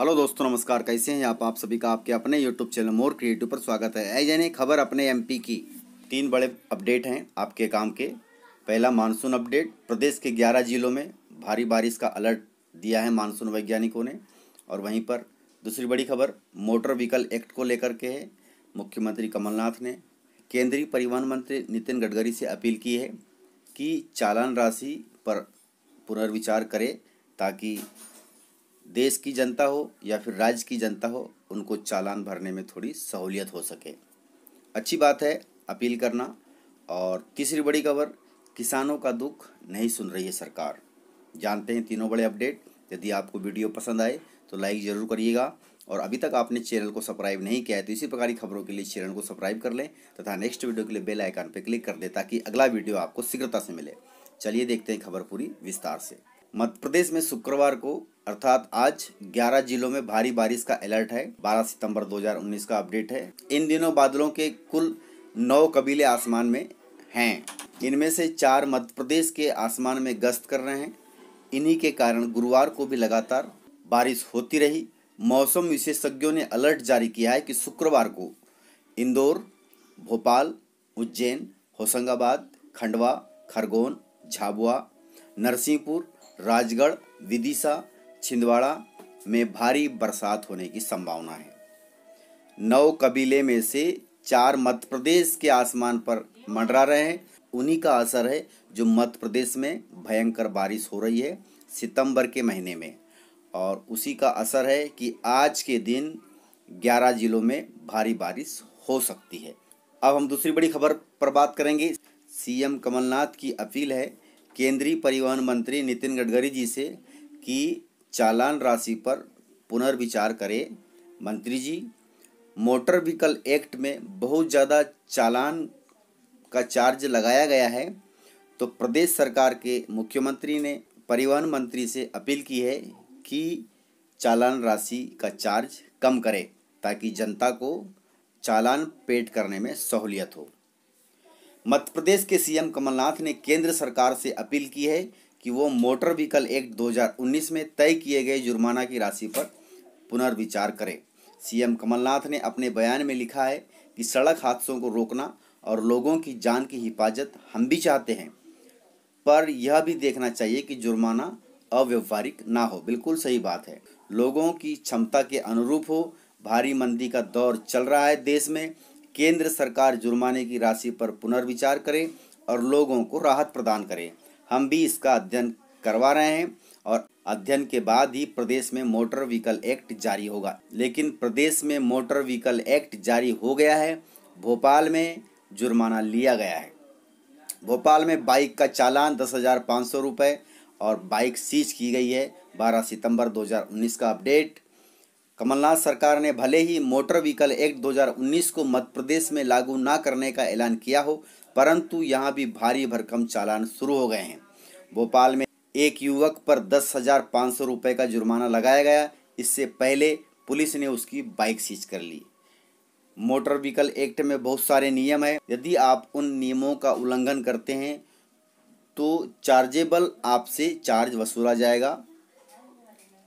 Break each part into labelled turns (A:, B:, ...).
A: hello दोस्तों नमस्कार कैसे हैं आप आप सभी का आपके अपने यूट्यूब चैनल मोर क्रिएटिव पर स्वागत है आई जाने खबर अपने एमपी की तीन बड़े अपडेट हैं आपके काम के पहला मानसून अपडेट प्रदेश के 11 जिलों में भारी बारिश का अलर्ट दिया है मानसून वैज्ञानिकों ने और वहीं पर दूसरी बड़ी खबर मोटर व्हीकल एक्ट को लेकर के है मुख्यमंत्री कमलनाथ ने केंद्रीय परिवहन मंत्री नितिन गडकरी से अपील की है कि चालान राशि पर पुनर्विचार करें ताकि देश की जनता हो या फिर राज्य की जनता हो उनको चालान भरने में थोड़ी सहूलियत हो सके अच्छी बात है अपील करना और तीसरी बड़ी खबर किसानों का दुख नहीं सुन रही है सरकार जानते हैं तीनों बड़े अपडेट यदि आपको वीडियो पसंद आए तो लाइक ज़रूर करिएगा और अभी तक आपने चैनल को सब्सक्राइब नहीं किया है तो इसी प्रकार की खबरों के लिए चैनल को सब्सक्राइब कर लें तथा नेक्स्ट वीडियो के लिए बेल आइकन पर क्लिक कर दें ताकि अगला वीडियो आपको शीघ्रता से मिले चलिए देखते हैं खबर पूरी विस्तार से मध्य प्रदेश में शुक्रवार को अर्थात आज 11 जिलों में भारी बारिश का अलर्ट है 12 सितंबर 2019 का अपडेट है इन दिनों बादलों के कुल नौ कबीले आसमान में हैं इनमें से चार मध्य प्रदेश के आसमान में गश्त कर रहे हैं इन्हीं के कारण गुरुवार को भी लगातार बारिश होती रही मौसम विशेषज्ञों ने अलर्ट जारी किया है कि शुक्रवार को इंदौर भोपाल उज्जैन होशंगाबाद खंडवा खरगोन झाबुआ नरसिंहपुर राजगढ़ विदिशा छिंदवाड़ा में भारी बरसात होने की संभावना है नौ कबीले में से चार मध्य प्रदेश के आसमान पर मंडरा रहे हैं उन्हीं का असर है जो मध्य प्रदेश में भयंकर बारिश हो रही है सितंबर के महीने में और उसी का असर है कि आज के दिन 11 जिलों में भारी बारिश हो सकती है अब हम दूसरी बड़ी खबर पर बात करेंगे सीएम कमलनाथ की अपील है केंद्रीय परिवहन मंत्री नितिन गडकरी जी से कि चालान राशि पर पुनर्विचार करें मंत्री जी मोटर व्हीकल एक्ट में बहुत ज़्यादा चालान का चार्ज लगाया गया है तो प्रदेश सरकार के मुख्यमंत्री ने परिवहन मंत्री से अपील की है कि चालान राशि का चार्ज कम करें ताकि जनता को चालान पेट करने में सहूलियत हो मध्य प्रदेश के सीएम कमलनाथ ने केंद्र सरकार से अपील की है कि वो मोटर व्हीकल एक्ट 2019 में तय किए गए जुर्माना की राशि पर पुनर्विचार करें सीएम कमलनाथ ने अपने बयान में लिखा है कि सड़क हादसों को रोकना और लोगों की जान की हिफाजत हम भी चाहते हैं पर यह भी देखना चाहिए कि जुर्माना अव्यवहारिक ना हो बिल्कुल सही बात है लोगों की क्षमता के अनुरूप हो भारी मंदी का दौर चल रहा है देश में केंद्र सरकार जुर्माने की राशि पर पुनर्विचार करे और लोगों को राहत प्रदान करे हम भी इसका अध्ययन करवा रहे हैं और अध्ययन के बाद ही प्रदेश में मोटर व्हीकल एक्ट जारी होगा लेकिन प्रदेश में मोटर व्हीकल एक्ट जारी हो गया है भोपाल में जुर्माना लिया गया है भोपाल में बाइक का चालान दस हज़ार पाँच सौ रुपये और बाइक सीज की गई है बारह सितंबर 2019 का अपडेट कमलनाथ सरकार ने भले ही मोटर व्हीकल एक्ट 2019 को मध्य प्रदेश में लागू ना करने का ऐलान किया हो परंतु यहां भी भारी भरकम चालान शुरू हो गए हैं भोपाल में एक युवक पर दस हजार पाँच सौ रुपये का जुर्माना लगाया गया इससे पहले पुलिस ने उसकी बाइक सीज कर ली मोटर व्हीकल एक्ट में बहुत सारे नियम हैं यदि आप उन नियमों का उल्लंघन करते हैं तो चार्जेबल आपसे चार्ज वसूला जाएगा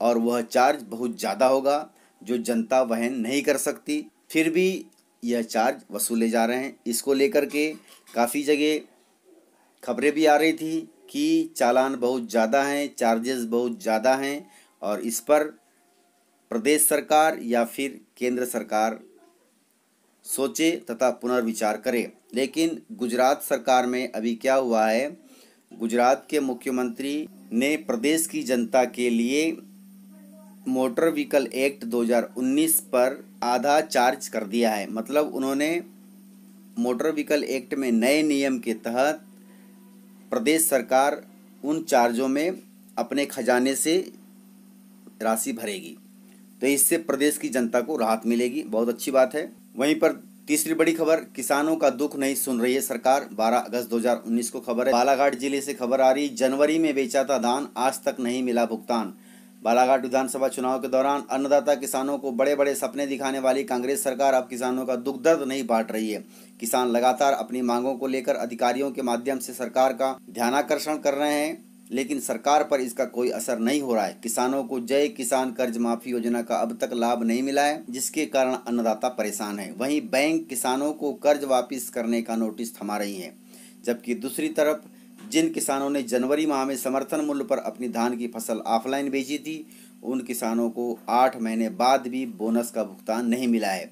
A: और वह चार्ज बहुत ज़्यादा होगा जो जनता वहन नहीं कर सकती फिर भी यह चार्ज वसूले जा रहे हैं इसको लेकर के काफ़ी जगह खबरें भी आ रही थी कि चालान बहुत ज़्यादा हैं चार्जेस बहुत ज़्यादा हैं और इस पर प्रदेश सरकार या फिर केंद्र सरकार सोचे तथा पुनर्विचार करे लेकिन गुजरात सरकार में अभी क्या हुआ है गुजरात के मुख्यमंत्री ने प्रदेश की जनता के लिए मोटर व्हीकल एक्ट 2019 पर आधा चार्ज कर दिया है मतलब उन्होंने मोटर व्हीकल एक्ट में नए नियम के तहत प्रदेश सरकार उन चार्जों में अपने खजाने से राशि भरेगी तो इससे प्रदेश की जनता को राहत मिलेगी बहुत अच्छी बात है वहीं पर तीसरी बड़ी खबर किसानों का दुख नहीं सुन रही है सरकार 12 अगस्त 2019 को खबर है बालाघाट जिले से खबर आ रही जनवरी में बेचा था धान आज तक नहीं मिला भुगतान बालाघाट विधानसभा चुनाव के दौरान अन्नदाता किसानों को बड़े बड़े सपने दिखाने वाली कांग्रेस सरकार अब किसानों का दुख दर्द नहीं बांट रही है किसान लगातार अपनी मांगों को लेकर अधिकारियों के माध्यम से सरकार का ध्यानाकर्षण कर रहे हैं लेकिन सरकार पर इसका कोई असर नहीं हो रहा है किसानों को जय किसान कर्ज माफी योजना का अब तक लाभ नहीं मिला है जिसके कारण अन्नदाता परेशान है वहीं बैंक किसानों को कर्ज वापस करने का नोटिस थमा रही है जबकि दूसरी तरफ जिन किसानों ने जनवरी माह में समर्थन मूल्य पर अपनी धान की फसल ऑफलाइन बेची थी उन किसानों को आठ महीने बाद भी बोनस का भुगतान नहीं मिला है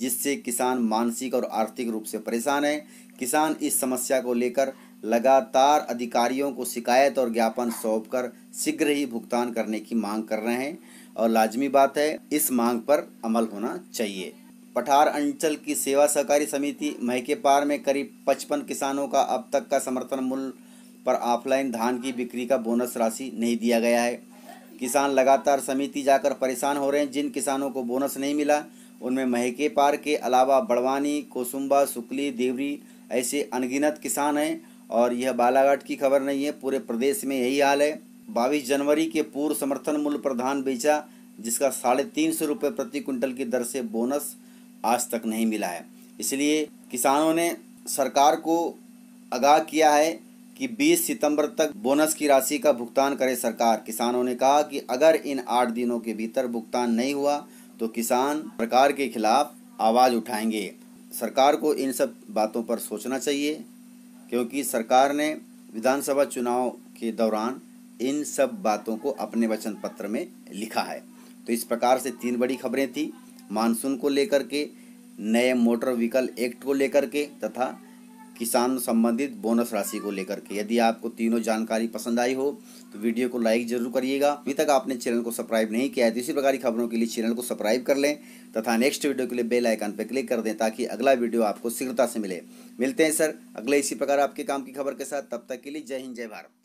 A: जिससे किसान मानसिक और आर्थिक रूप से परेशान है किसान इस समस्या को लेकर लगातार अधिकारियों को शिकायत और ज्ञापन सौंप कर शीघ्र ही भुगतान करने की मांग कर रहे हैं और लाजमी बात है इस मांग पर अमल होना चाहिए पठार अंचल की सेवा सहकारी समिति महके पार में करीब पचपन किसानों का अब तक का समर्थन मूल्य पर ऑफलाइन धान की बिक्री का बोनस राशि नहीं दिया गया है किसान लगातार समिति जाकर परेशान हो रहे हैं जिन किसानों को बोनस नहीं मिला उनमें महके पार के अलावा बड़वानी कोसुम्बा सुकली देवरी ऐसे अनगिनत किसान हैं और यह बालाघाट की खबर नहीं है पूरे प्रदेश में यही हाल है बाईस जनवरी के पूर्व समर्थन मूल्य पर धान बेचा जिसका साढ़े तीन सौ रुपये प्रति क्विंटल की दर से बोनस आज तक नहीं मिला है इसलिए किसानों ने सरकार को आगाह किया है कि 20 सितंबर तक बोनस की राशि का भुगतान करे सरकार किसानों ने कहा कि अगर इन आठ दिनों के भीतर भुगतान नहीं हुआ तो किसान सरकार के खिलाफ आवाज़ उठाएंगे सरकार को इन सब बातों पर सोचना चाहिए क्योंकि सरकार ने विधानसभा चुनाव के दौरान इन सब बातों को अपने वचन पत्र में लिखा है तो इस प्रकार से तीन बड़ी खबरें थी मानसून को लेकर के नए मोटर व्हीकल एक्ट को लेकर के तथा किसान संबंधित बोनस राशि को लेकर के यदि आपको तीनों जानकारी पसंद आई हो तो वीडियो को लाइक जरूर करिएगा अभी तक आपने चैनल को सब्सक्राइब नहीं किया है तो इसी प्रकार की खबरों के लिए चैनल को सब्सक्राइब कर लें तथा नेक्स्ट वीडियो के लिए बेल आइकन पर क्लिक कर दें ताकि अगला वीडियो आपको शीघ्रता से मिले मिलते हैं सर अगले इसी प्रकार आपके काम की खबर के साथ तब तक के लिए जय हिंद जय भारत